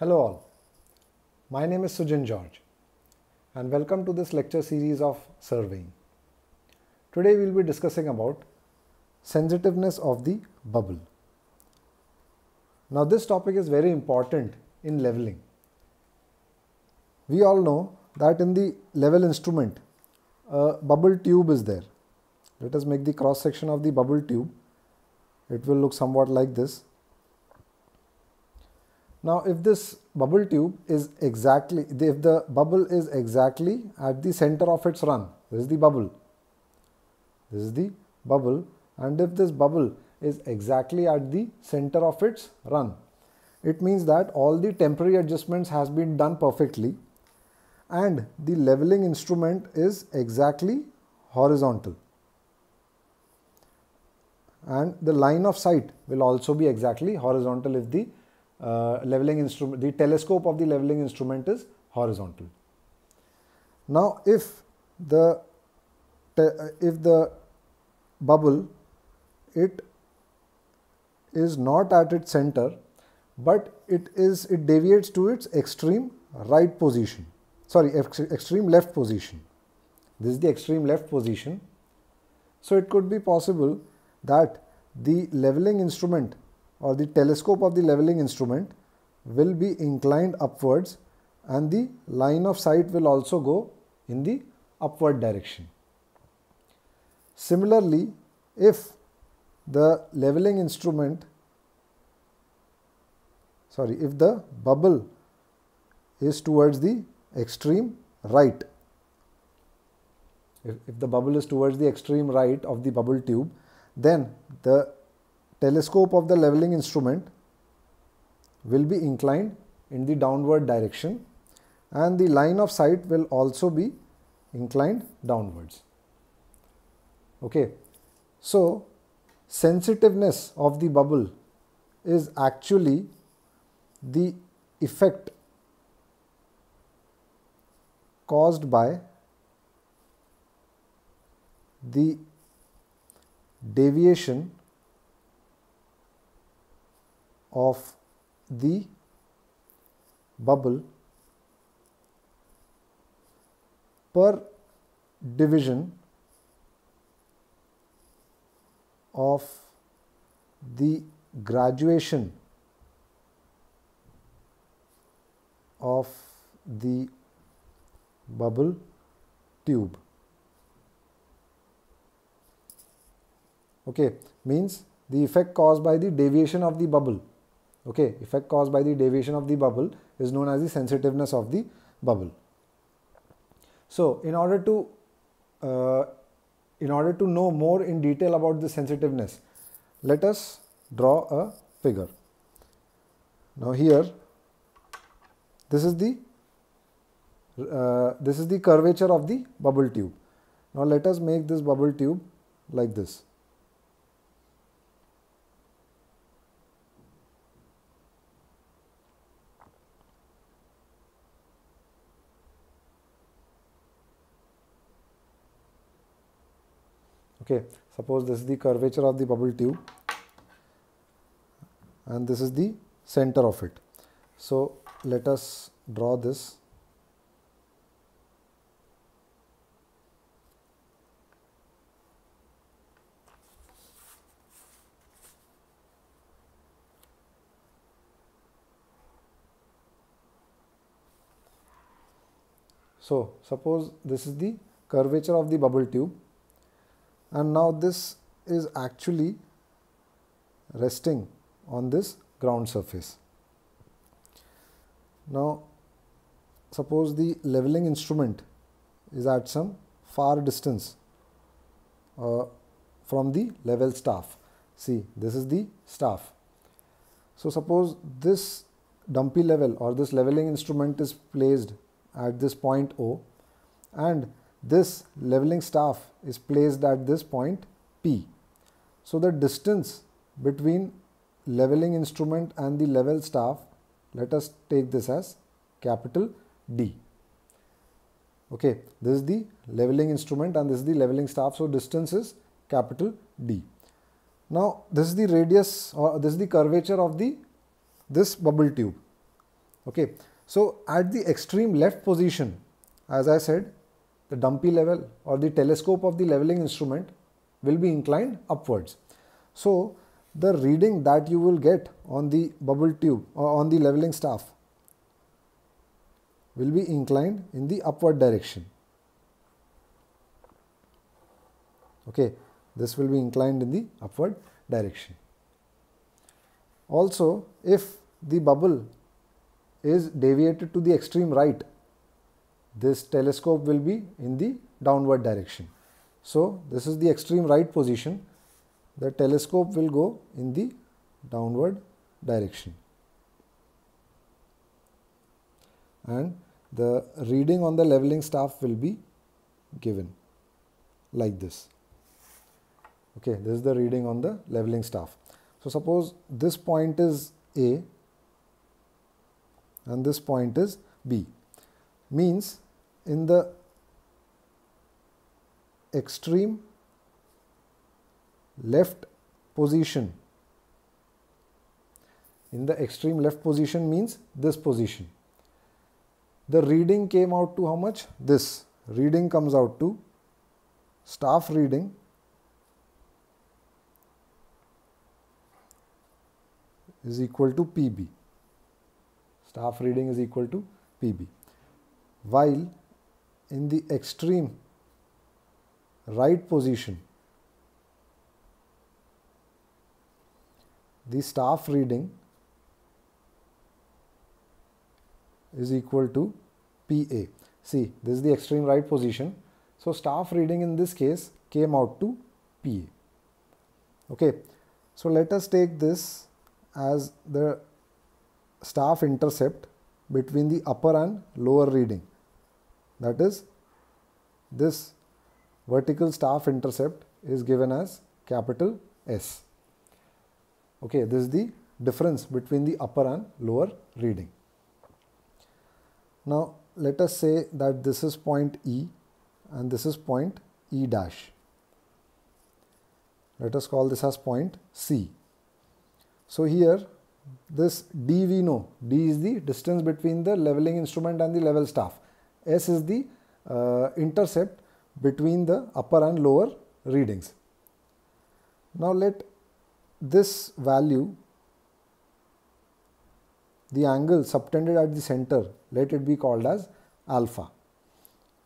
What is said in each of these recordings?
Hello all, my name is Sujan George and welcome to this lecture series of surveying. Today we will be discussing about sensitiveness of the bubble. Now this topic is very important in leveling. We all know that in the level instrument a bubble tube is there. Let us make the cross section of the bubble tube. It will look somewhat like this now if this bubble tube is exactly, if the bubble is exactly at the center of its run, this is the bubble, this is the bubble and if this bubble is exactly at the center of its run, it means that all the temporary adjustments has been done perfectly and the leveling instrument is exactly horizontal and the line of sight will also be exactly horizontal if the uh, leveling instrument, the telescope of the leveling instrument is horizontal. Now, if the uh, if the bubble it is not at its center, but it is it deviates to its extreme right position. Sorry, extreme left position. This is the extreme left position. So it could be possible that the leveling instrument or the telescope of the leveling instrument will be inclined upwards and the line of sight will also go in the upward direction. Similarly, if the leveling instrument sorry if the bubble is towards the extreme right if, if the bubble is towards the extreme right of the bubble tube then the telescope of the leveling instrument will be inclined in the downward direction and the line of sight will also be inclined downwards. Okay. So, sensitiveness of the bubble is actually the effect caused by the deviation of the bubble per division of the graduation of the bubble tube. Okay, means the effect caused by the deviation of the bubble okay effect caused by the deviation of the bubble is known as the sensitiveness of the bubble so in order to uh, in order to know more in detail about the sensitiveness let us draw a figure now here this is the uh, this is the curvature of the bubble tube now let us make this bubble tube like this okay suppose this is the curvature of the bubble tube and this is the center of it so let us draw this So, suppose this is the curvature of the bubble tube and now this is actually resting on this ground surface. Now suppose the leveling instrument is at some far distance uh, from the level staff. See this is the staff. So suppose this dumpy level or this leveling instrument is placed at this point O and this leveling staff is placed at this point P. So the distance between leveling instrument and the level staff, let us take this as capital D. Okay, this is the leveling instrument and this is the leveling staff. So distance is capital D. Now this is the radius or this is the curvature of the this bubble tube. Okay, so at the extreme left position, as I said, the dumpy level or the telescope of the leveling instrument will be inclined upwards. So, the reading that you will get on the bubble tube or uh, on the leveling staff will be inclined in the upward direction. Okay, this will be inclined in the upward direction. Also, if the bubble is deviated to the extreme right this telescope will be in the downward direction. So, this is the extreme right position, the telescope will go in the downward direction. And the reading on the leveling staff will be given like this. Okay, this is the reading on the leveling staff. So, suppose this point is A and this point is B means in the extreme left position. In the extreme left position means this position. The reading came out to how much? This reading comes out to staff reading is equal to PB. Staff reading is equal to PB. While in the extreme right position. The staff reading is equal to PA. See, this is the extreme right position. So, staff reading in this case came out to PA. Okay. So, let us take this as the staff intercept between the upper and lower reading. That is, this vertical staff intercept is given as capital S. Okay, this is the difference between the upper and lower reading. Now, let us say that this is point E and this is point E dash. Let us call this as point C. So, here this D we know, D is the distance between the leveling instrument and the level staff. S is the uh, intercept between the upper and lower readings. Now let this value, the angle subtended at the center, let it be called as alpha.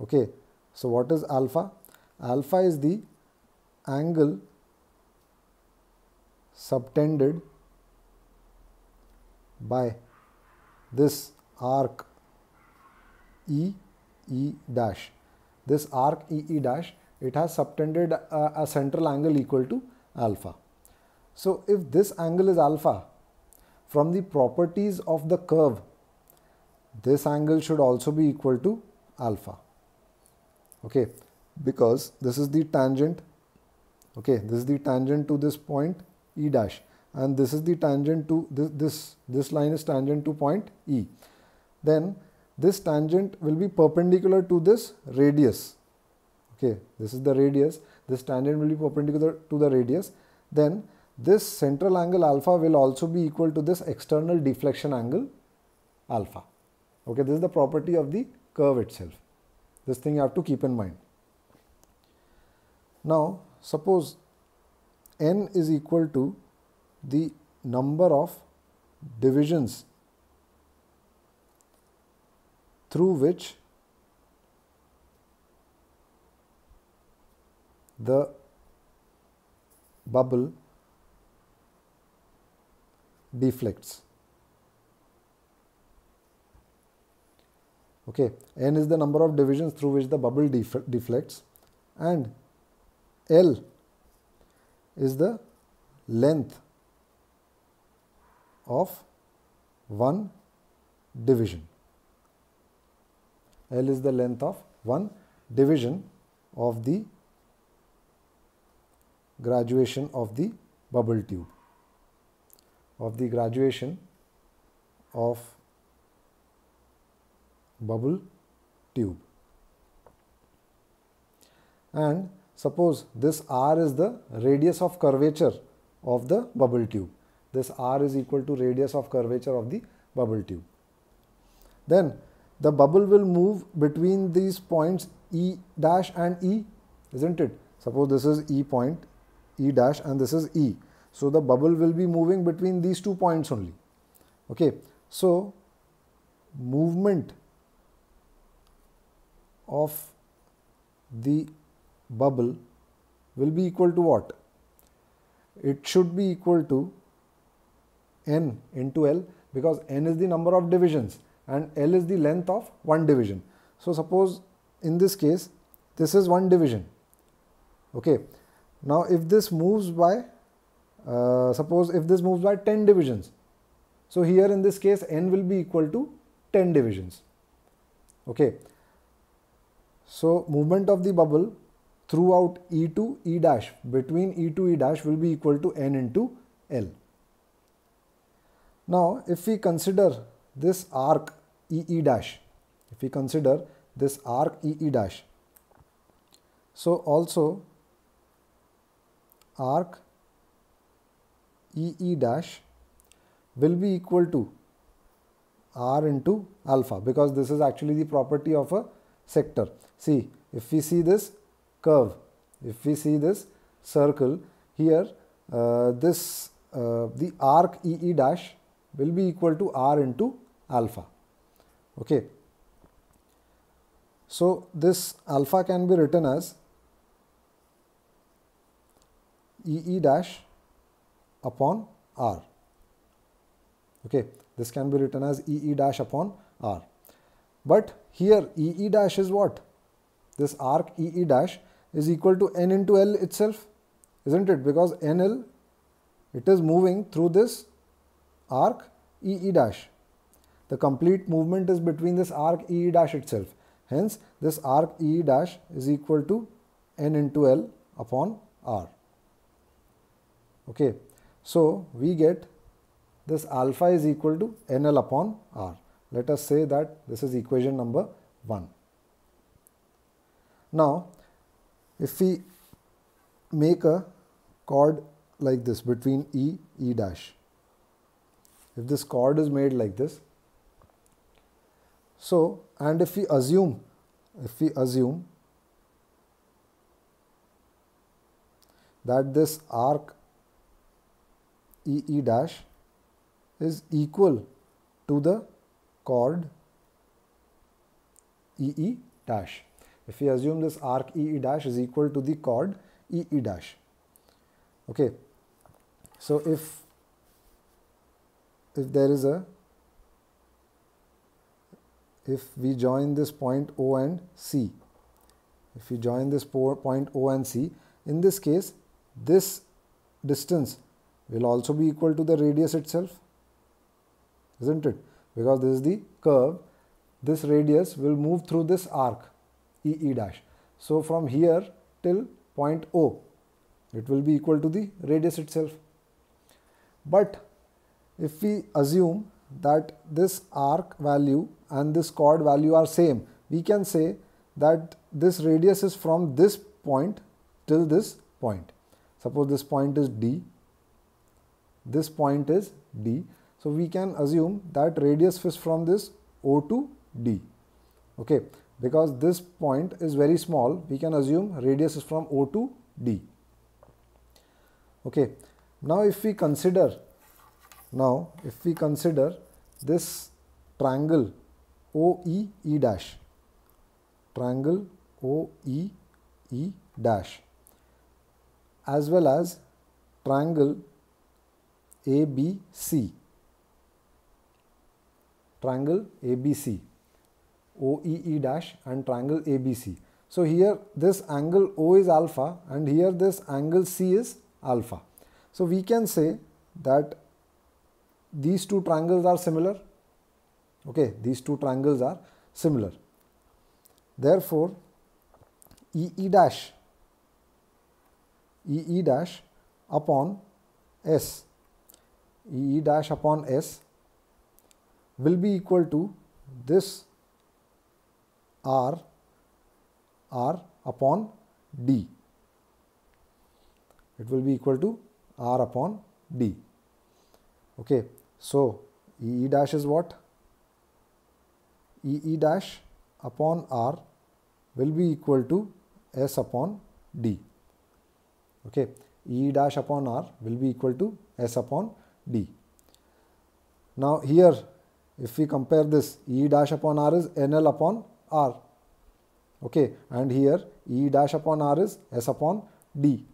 Okay. So what is alpha? Alpha is the angle subtended by this arc E E dash. This arc EE dash, it has subtended a, uh, a central angle equal to alpha. So if this angle is alpha, from the properties of the curve, this angle should also be equal to alpha. Okay, because this is the tangent. Okay, this is the tangent to this point E dash and this is the tangent to this, this, this line is tangent to point E. Then this tangent will be perpendicular to this radius. Okay, this is the radius, this tangent will be perpendicular to the radius. Then this central angle alpha will also be equal to this external deflection angle alpha. Okay, this is the property of the curve itself. This thing you have to keep in mind. Now, suppose n is equal to the number of divisions through which the bubble deflects. Okay, n is the number of divisions through which the bubble def deflects and L is the length of one division. L is the length of one division of the graduation of the bubble tube of the graduation of bubble tube and suppose this r is the radius of curvature of the bubble tube this r is equal to radius of curvature of the bubble tube then the bubble will move between these points E dash and E, isn't it? Suppose this is E point, E dash and this is E. So the bubble will be moving between these two points only. Okay. So movement of the bubble will be equal to what? It should be equal to n into L because n is the number of divisions and L is the length of one division. So suppose in this case, this is one division. Okay. Now if this moves by, uh, suppose if this moves by 10 divisions. So here in this case, N will be equal to 10 divisions. Okay. So movement of the bubble throughout E2 E dash between E2 E dash will be equal to N into L. Now if we consider this arc EE dash. If we consider this arc EE dash. So also arc EE dash will be equal to R into alpha because this is actually the property of a sector. See, if we see this curve, if we see this circle here, uh, this uh, the arc EE dash will be equal to R into alpha okay so this alpha can be written as e dash upon r okay this can be written as e dash upon r but here e dash is what this arc e dash is equal to n into l itself isn't it because nl it is moving through this arc ee e dash the complete movement is between this arc EE dash itself. Hence, this arc EE dash is equal to N into L upon R. Okay. So, we get this alpha is equal to NL upon R. Let us say that this is equation number 1. Now, if we make a chord like this between E, E dash, if this chord is made like this, so, and if we assume, if we assume that this arc E dash is equal to the chord E dash. If we assume this arc E dash is equal to the chord EE E dash. Okay. So if if there is a if we join this point O and C. If we join this point O and C, in this case, this distance will also be equal to the radius itself, isn't it? Because this is the curve, this radius will move through this arc EE dash. So from here till point O, it will be equal to the radius itself. But if we assume that this arc value and this chord value are same. We can say that this radius is from this point till this point. Suppose this point is D, this point is D. So, we can assume that radius is from this O to D. Okay. Because this point is very small, we can assume radius is from O to D. Okay. Now, if we consider now, if we consider this triangle OE dash, triangle OE dash as well as triangle ABC, triangle ABC, OEE dash and triangle ABC. So, here this angle O is alpha and here this angle C is alpha. So, we can say that these two triangles are similar. Okay, these two triangles are similar. Therefore, EE dash EE dash upon S EE dash upon S will be equal to this R R upon D. It will be equal to R upon D. Okay. So, E dash is what? E E dash upon R will be equal to S upon D. Okay. E dash upon R will be equal to S upon D. Now here if we compare this E dash upon R is NL upon R. Okay. And here E dash upon R is S upon D.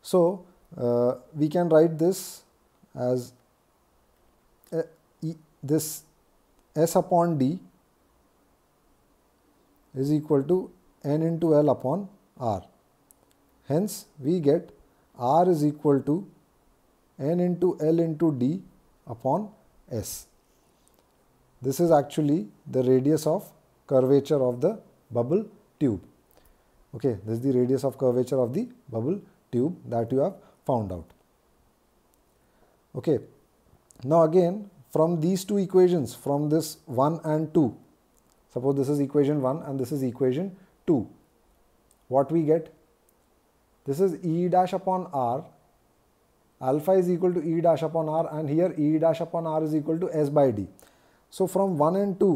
So uh, we can write this as this S upon D is equal to N into L upon R. Hence, we get R is equal to N into L into D upon S. This is actually the radius of curvature of the bubble tube. Okay, this is the radius of curvature of the bubble tube that you have found out. Okay, now again from these two equations from this 1 and 2 suppose this is equation 1 and this is equation 2 what we get this is E dash upon R alpha is equal to E dash upon R and here E dash upon R is equal to S by D so from 1 and 2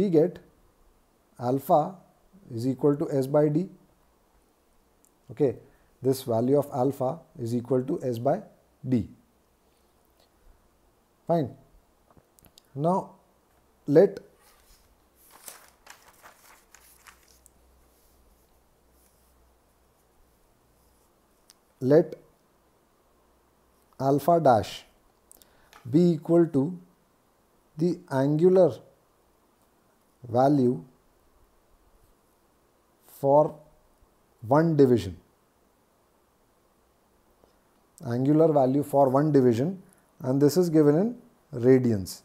we get alpha is equal to S by D okay this value of alpha is equal to S by D. Fine. Now, let let alpha dash be equal to the angular value for one division angular value for one division and this is given in radians.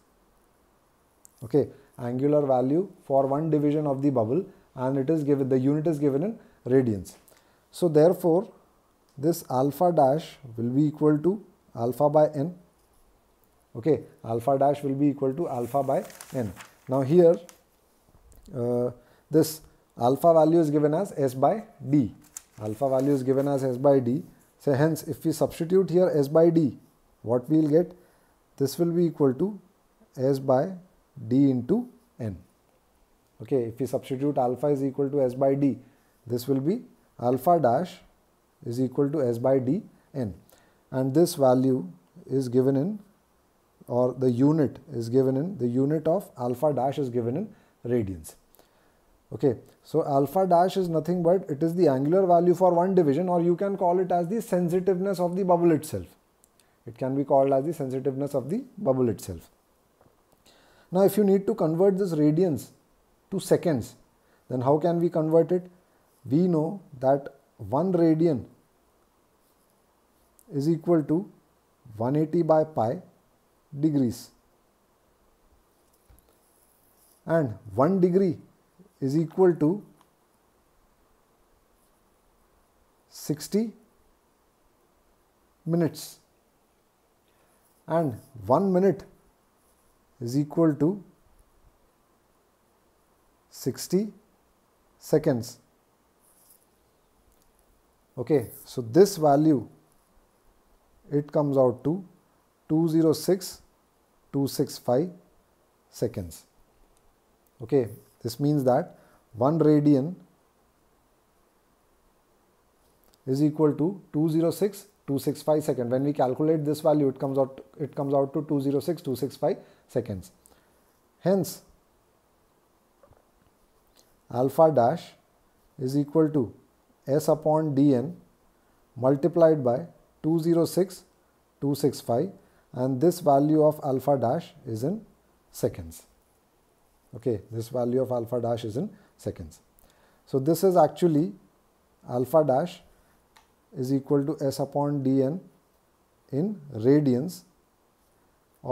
Okay, angular value for one division of the bubble and it is given, the unit is given in radians. So therefore, this alpha dash will be equal to alpha by n. Okay, alpha dash will be equal to alpha by n. Now here, uh, this alpha value is given as s by d. Alpha value is given as s by d so hence if we substitute here S by D, what we will get? This will be equal to S by D into N. Okay, if we substitute alpha is equal to S by D, this will be alpha dash is equal to S by D N. And this value is given in or the unit is given in the unit of alpha dash is given in radians okay so alpha dash is nothing but it is the angular value for one division or you can call it as the sensitiveness of the bubble itself it can be called as the sensitiveness of the bubble itself now if you need to convert this radians to seconds then how can we convert it we know that one radian is equal to 180 by pi degrees and 1 degree is equal to 60 minutes and 1 minute is equal to 60 seconds. Okay, so this value it comes out to two zero six two six five seconds. Okay, this means that 1 radian is equal to 206 265 second. When we calculate this value, it comes out it comes out to 206 265 seconds. Hence, alpha dash is equal to s upon dn multiplied by 206 265 and this value of alpha dash is in seconds okay this value of alpha dash is in seconds so this is actually alpha dash is equal to s upon dn in radians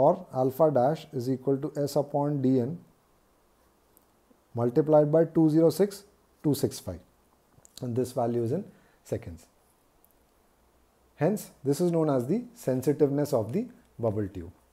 or alpha dash is equal to s upon dn multiplied by 206 265 and this value is in seconds. Hence, this is known as the sensitiveness of the bubble tube.